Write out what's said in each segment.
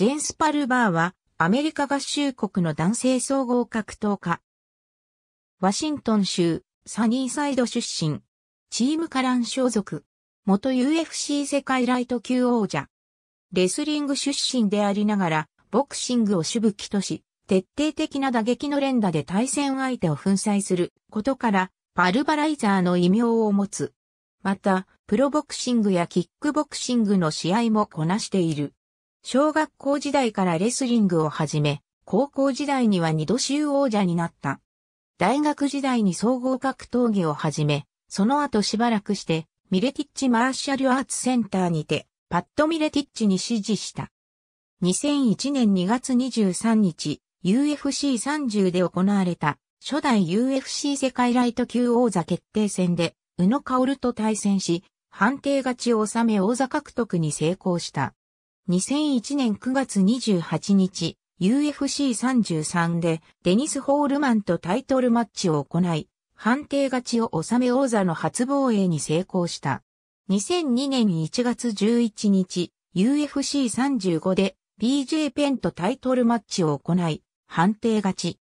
ジェンス・パルバーは、アメリカ合衆国の男性総合格闘家。ワシントン州、サニーサイド出身。チームカラン所属。元 UFC 世界ライト級王者。レスリング出身でありながら、ボクシングを主武器とし、徹底的な打撃の連打で対戦相手を粉砕することから、パルバライザーの異名を持つ。また、プロボクシングやキックボクシングの試合もこなしている。小学校時代からレスリングを始め、高校時代には二度州王者になった。大学時代に総合格闘技を始め、その後しばらくして、ミレティッチマーシャルアーツセンターにて、パッド・ミレティッチに指示した。2001年2月23日、UFC30 で行われた、初代 UFC 世界ライト級王座決定戦で、宇野薫と対戦し、判定勝ちを収め王座獲得に成功した。2001年9月28日、UFC33 でデニス・ホールマンとタイトルマッチを行い、判定勝ちを収め王座の初防衛に成功した。2002年1月11日、UFC35 で BJ ペンとタイトルマッチを行い、判定勝ち。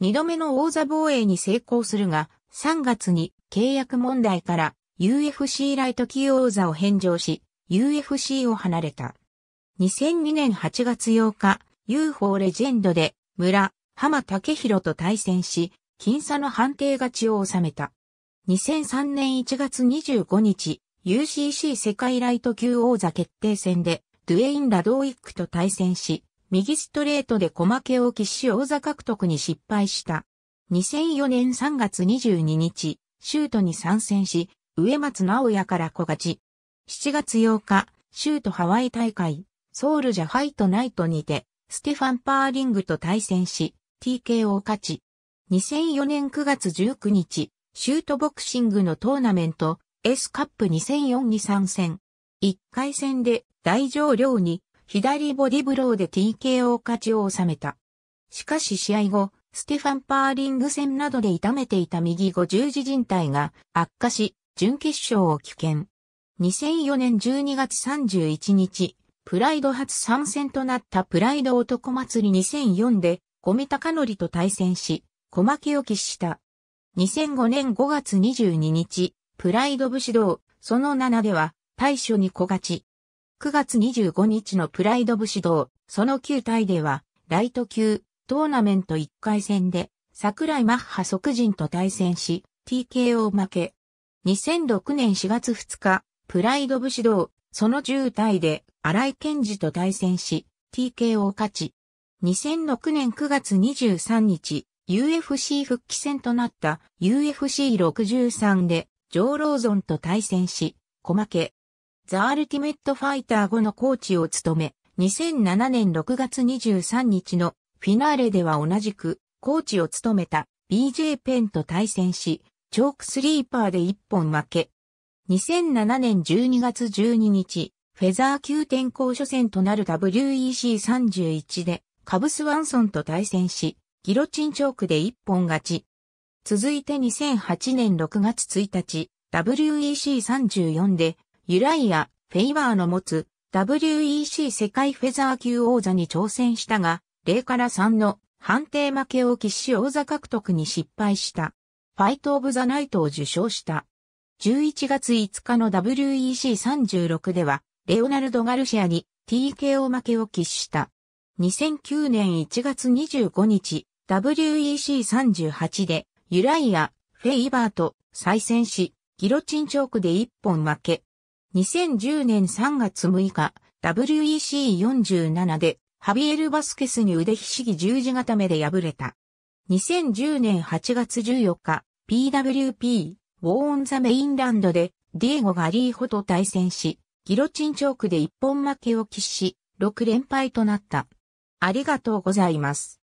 二度目の王座防衛に成功するが、3月に契約問題から UFC ライト級王座を返上し、UFC を離れた。2002年8月8日、UFO レジェンドで村、浜武宏と対戦し、僅差の判定勝ちを収めた。2003年1月25日、UCC 世界ライト級王座決定戦で、ドゥエイン・ラドーイックと対戦し、右ストレートで小負けを喫し王座獲得に失敗した。2004年3月22日、シュートに参戦し、植松直也から小勝ち。7月8日、シュートハワイ大会ソウルジャファイトナイトにて、ステファン・パーリングと対戦し、TK o 勝ち。2004年9月19日、シュートボクシングのトーナメント、S カップ2004に参戦。1回戦で大上量に左ボディブローで TKO 勝ちを収めた。しかし試合後、ステファン・パーリング戦などで痛めていた右五十字人体が悪化し、準決勝を棄権。2004年12月31日、プライド初参戦となったプライド男祭り2004で、見隆則と対戦し、小負けを喫した。2005年5月22日、プライド武士道、その7では、大将に小勝ち。9月25日のプライド武士道、その9体では、ライト級、トーナメント1回戦で、桜井マッハ即人と対戦し、TKO 負け。2006年4月2日、プライド武士道、その10体で、荒井健二と対戦し、TK を勝ち、2006年9月23日、UFC 復帰戦となった UFC63 で、ジョー・ローゾンと対戦し、小負け。ザ・アルティメット・ファイター後のコーチを務め、2007年6月23日のフィナーレでは同じく、コーチを務めた BJ ペンと対戦し、チョークスリーパーで1本負け。2007年12月12日、フェザー級転向初戦となる WEC31 で、カブスワンソンと対戦し、ギロチンチョークで一本勝ち。続いて2008年6月1日、WEC34 で、ユライア・フェイバーの持つ WEC 世界フェザー級王座に挑戦したが、0から3の判定負けを喫し王座獲得に失敗した。ファイト・オブ・ザ・ナイトを受賞した。11月5日の WEC36 では、レオナルド・ガルシアに TKO 負けを喫した。2009年1月25日、WEC38 でユライア、フェイバーと再戦し、ギロチンチョークで1本負け。2010年3月6日、WEC47 でハビエル・バスケスに腕ひしぎ十字固めで敗れた。2010年8月14日、PWP、ウォーン・ザ・メインランドで、ディエゴ・ガリーホと対戦し、ギロチンチョークで一本負けを喫し、6連敗となった。ありがとうございます。